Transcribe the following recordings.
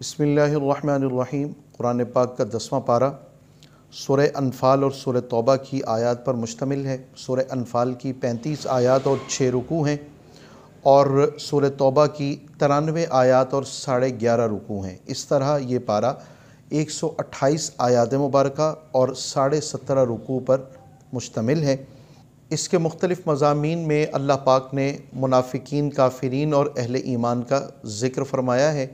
बसमीम कुरान पाक का दसवां पारा सुर अनफाल और सुर तौबा की आयात पर मुश्तमिल है सुर अनफाल की पैंतीस आयात और छः रुकू हैं और सुर तौबा की तिरानवे आयात और साढ़े ग्यारह रुकू हैं इस तरह ये पारा एक सौ अट्ठाईस आयात मुबारक और साढ़े सत्रह रुकू पर मुश्तमिल है इसके मुख्तलिफ मजामी में अल्लाह पाक ने मुनाफिकीन काफरीन और अहल ईमान का ज़िक्र फरमाया है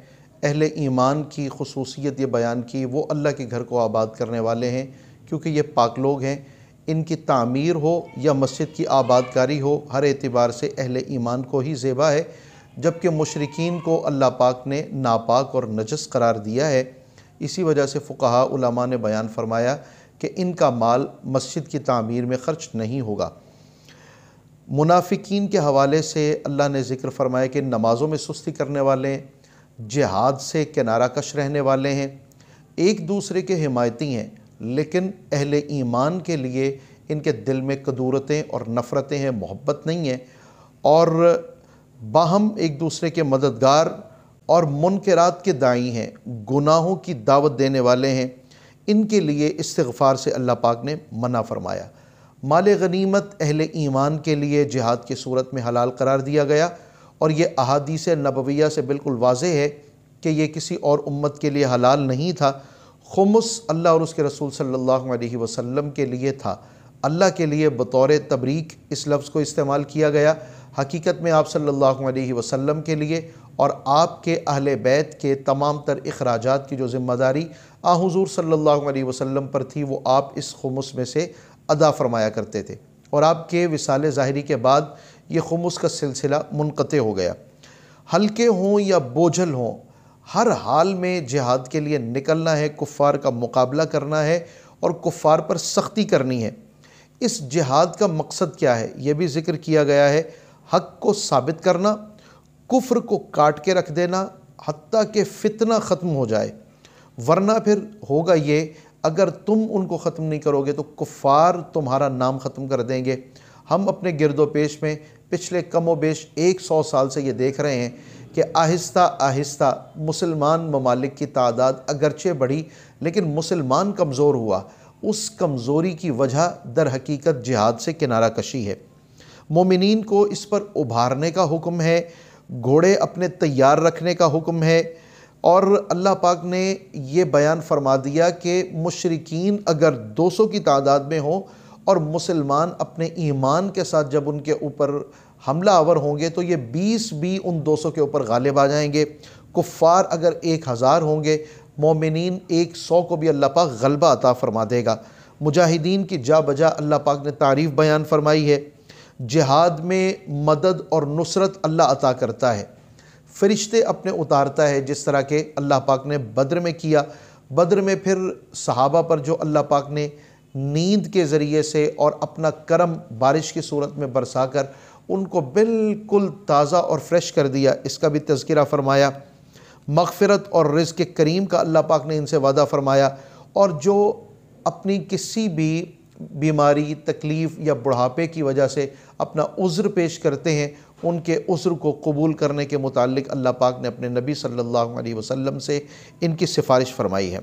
अहल ईमान की खसूसियत ये बयान की वो अल्लाह के घर को आबाद करने वाले हैं क्योंकि ये पाक लोग हैं इनकी तामीर हो या मस्जिद की आबादकारी हो हर एतबार से अहल ईमान को ही जेबा है जबकि मशरकिन को अल्लाह पाक ने नापाक और नजस करार दिया है इसी वजह से फ़ुकहा उलमा ने बयान फरमाया कि इनका माल मस्जिद की तामीर में ख़र्च नहीं होगा मुनाफिकीन के हवाले से अल्लाह ने ज़िक्र फरमाया कि नमाज़ों में सुस्ती करने वाले जिहाद से किनारा कश रहने वाले हैं एक दूसरे के हिमायती हैं लेकिन अहल ईमान के लिए इनके दिल में कदूरतें और नफ़रतें हैं मोहब्बत नहीं है और बाहम एक दूसरे के मददगार और मुनकरात के दाई हैं गुनाहों की दावत देने वाले हैं इनके लिए इस्तफ़ार से अल्लाह पाक ने मना फ़रमाया माल गनीमत अहल ईमान के लिए जिहाद की सूरत में हलाल करार दिया गया और ये अहादीस नबविया से बिल्कुल वाज है कि ये किसी और उम्मत के लिए हलाल नहीं था ख़ुमस अल्लाह और उसके रसूल सल्लल्लाहु अलैहि वसल्लम के लिए था अल्लाह के लिए बतौर तबरीक इस लफ्ज़ को इस्तेमाल किया गया हकीकत में आप सल्लल्लाहु अलैहि वसल्लम के लिए और आपके अहल बैत के तमाम तर अखराज की जो ज़िम्मेदारी आ हजूर सल्ला वसम पर थी वो आप इस खमुस में से अदा फरमाया करते थे और आपके विसाल ज़ाहरी के बाद ये खमुस का सिलसिला मुनक़ हो गया हल्के हों या बोझल हों हर हाल में जिहाद के लिए निकलना है कुफ़ार का मुकाबला करना है और कुफ़ार पर सख्ती करनी है इस जिहाद का मकसद क्या है यह भी जिक्र किया गया है हक को साबित करना कुफ्र को काट के रख देना हती के फितना ख़त्म हो जाए वरना फिर होगा ये अगर तुम उनको ख़त्म नहीं करोगे तो कुफ़ार तुम्हारा नाम ख़त्म कर देंगे हम अपने गिरदोपेश में पिछले कम बेश एक सौ साल से ये देख रहे हैं कि आहिस्ता आहिस्ता मुसलमान ममालिक की तादाद अगरचे बढ़ी लेकिन मुसलमान कमज़ोर हुआ उस कमज़ोरी की वजह दर हकीकत जिहाद से किनारा कशी है मोमिन को इस पर उभारने का हुक्म है घोड़े अपने तैयार रखने का हुक्म है और अल्लाह पाक ने यह बयान फरमा दिया कि मशरकिन अगर 200 की तादाद में हों और मुसलमान अपने ईमान के साथ जब उनके ऊपर हमला आवर होंगे तो ये बीस भी उन दो सौ के ऊपर गालिब आ जाएंगे कुफ़ार अगर एक हज़ार होंगे मोमिन एक सौ को भी अल्लाह पाक गलबा अता फ़रमा देगा मुजाहिदीन की जा बजा अल्लाह पाक ने तारीफ़ बयान फरमाई है जिहाद में मदद और नुसरत अल्लाह अता करता है फरिश्ते अपने उतारता है जिस तरह के अल्लाह पाक ने बद्र में किया बद्र में फिर सहाबा पर जो अल्लाह पाक ने नींद के ज़रिए से और अपना करम बारिश की सूरत में बरसा कर उनको बिल्कुल ताज़ा और फ्रेश कर दिया इसका भी तस्करा फरमाया मगफ़रत और रिज़ के करीम का अल्लाह पाक ने इनसे वादा फरमाया और जो अपनी किसी भी बीमारी तकलीफ़ या बुढ़ापे की वजह से अपना उज़्र पेश करते हैं उनके उज़्र को कबूल करने के मुतालिक अल्लाह पाक ने अपने नबी सल्लल्लाहु अलैहि वसल्लम से इनकी सिफारिश फरमाई है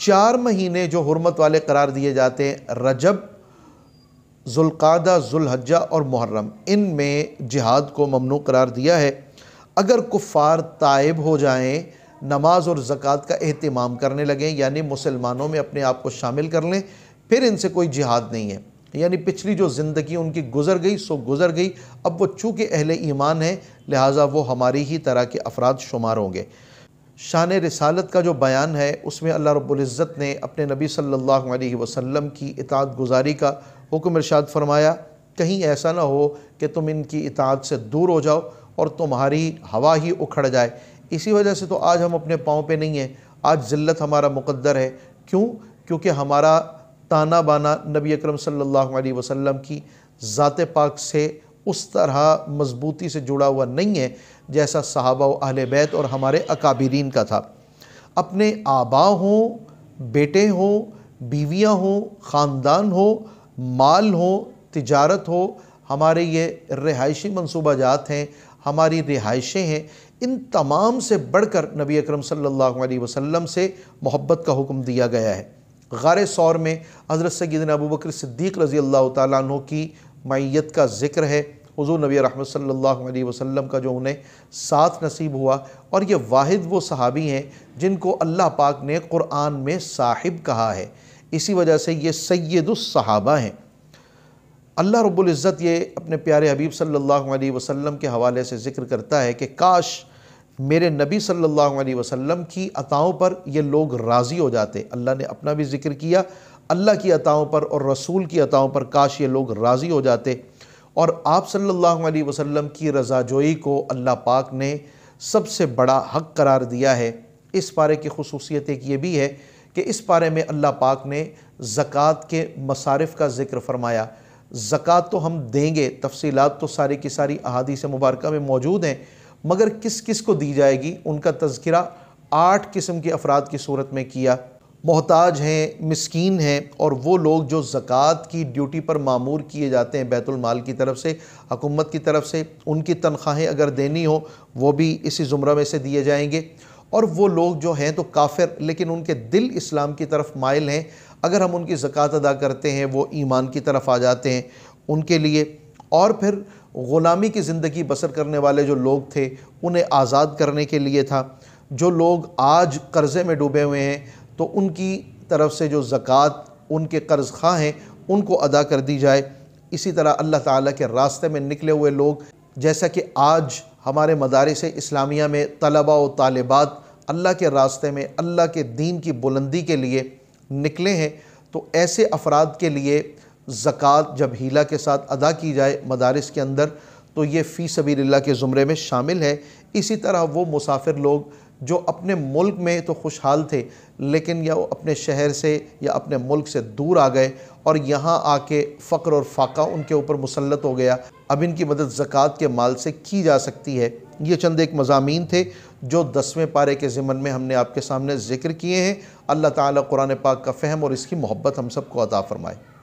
चार महीने जो हरमत वाले करार दिए जाते हैं रजब जुल्क़ादा जुल्हजा और मुहर्रम इन में जिहाद को ममनू करार दिया है अगर कुफ़ार तायब हो जाएं नमाज और ज़क़़त का अहतमाम करने लगें यानी मुसलमानों में अपने आप को शामिल कर लें फिर इनसे कोई जिहाद नहीं है यानी पिछली जो ज़िंदगी उनकी गुजर गई सो गुजर गई अब वो चूँकि अहल ईमान है लिहाजा वो हमारी ही तरह के अफराद शुमार होंगे शान रसालत का जो बयान है उसमें अल्लाह रब्ज़त ने अपने नबी सल्लल्लाहु अलैहि वसल्लम की इतात गुजारी का हुक्म इरशाद फरमाया कहीं ऐसा ना हो कि तुम इनकी इतात से दूर हो जाओ और तुम्हारी हवा ही उखड़ जाए इसी वजह से तो आज हम अपने पाँव पर नहीं हैं आज ज़िल्त हमारा मुकद्दर है क्यों क्योंकि हमारा ताना बाना नबी अकरम सल्लल्लाहु अलैहि वसल्लम की ज़ात पाक से उस तरह मजबूती से जुड़ा हुआ नहीं है जैसा साहबा अहल बैत और हमारे अकाबरीन का था अपने आबा हों बेटे हों बीवियाँ हों ख़ानदान हो माल हो तिजारत हो हमारे ये रिहायशी मनसूबा जात हैं हमारी रिहाइशें हैं इन तमाम से बढ़कर नबी अकरम सल्लल्लाहु अलैहि वसल्लम से मोहब्बत का हुक्म दिया गया है गार सौर में हज़रत सगीदन अबू बकर सिद्दीक रज़ी अल्लाह तु की मैत का ज़िक्र है हजू नबी रहमत अलैहि वसल्लम का जो उन्हें साथ नसीब हुआ और ये वाहिद वो सहाबी हैं जिनको अल्लाह पाक ने क़ुरान में साहिब कहा है इसी वजह से ये सैदुलसहाबा हैं अल्लाह रब्ज़त ये अपने प्यारे हबीब सल्लल्लाहु अलैहि वसल्लम के हवाले से ज़िक्र करता है कि काश मेरे नबी सल्लल्लाहु अलैहि वसल्लम की अताओं पर ये लोग राज़ी हो जाते अल्लाह ने अपना भी ज़िक्र किया अल्लाह की अताओं पर और रसूल की अताओं पर काश ये लोग राज़ी हो जाते और आप सल्लल्लाहु अलैहि वसल्लम की रजाजोई को अल्लाह पाक ने सबसे बड़ा हक करार दिया है इस पारे की खसूसियत एक ये भी है कि इस पारे में अल्लाह पाक ने ज़क़़त के मसारफ़ का ज़िक्र फरमाया ज़क़़त तो हम देंगे तफसीलात तो सारी की सारी अहादीस मुबारक में मौजूद हैं मगर किस किस को दी जाएगी उनका तस्करा आठ किस्म के अफराद की सूरत में किया मोहताज हैं मस्किन हैं और वो लोग जो ज़क़़त की ड्यूटी पर मामूर किए जाते हैं बैतुलमाल की तरफ से हकूमत की तरफ से उनकी तनख्वाहें अगर देनी हो वो भी इसी ज़ुमरा में से दिए जाएंगे और वो लोग जो हैं तो काफिर लेकिन उनके दिल इस्लाम की तरफ माइल हैं अगर हम उनकी ज़क़़त अदा करते हैं वो ईमान की तरफ आ जाते हैं उनके लिए और फिर ग़ुलामी की ज़िंदगी बसर करने वाले जो लोग थे उन्हें आज़ाद करने के लिए था जो लोग आज कर्ज़े में डूबे हुए हैं तो उनकी तरफ से जो ज़क़़त उनके कर्ज़ खां हैं उनको अदा कर दी जाए इसी तरह अल्लाह ताला के रास्ते में निकले हुए लोग जैसा कि आज हमारे मदारस इस्लामिया में तलबा व तालबात अल्लाह के रास्ते में अल्लाह के दीन की बुलंदी के लिए निकले हैं तो ऐसे अफराद के लिए ज़क़़त जब हीला के साथ अदा की जाए मदारस के अंदर तो ये फ़ी सबी के ज़ुमरे में शामिल है इसी तरह वो मुसाफिर लोग जो अपने मुल्क में तो खुशहाल थे लेकिन या वो अपने शहर से या अपने मुल्क से दूर आ गए और यहाँ आके फ़क्र और फाका उनके ऊपर मुसलत हो गया अब इनकी मदद ज़क़़त के माल से की जा सकती है ये चंद एक मजामी थे जो दसवें पारे के ज़िमन में हमने आपके सामने ज़िक्र किए हैं अल्लाह ताली कुरान पाक का फ़हम और इसकी मोहब्बत हम सबको अदा फ़रमाए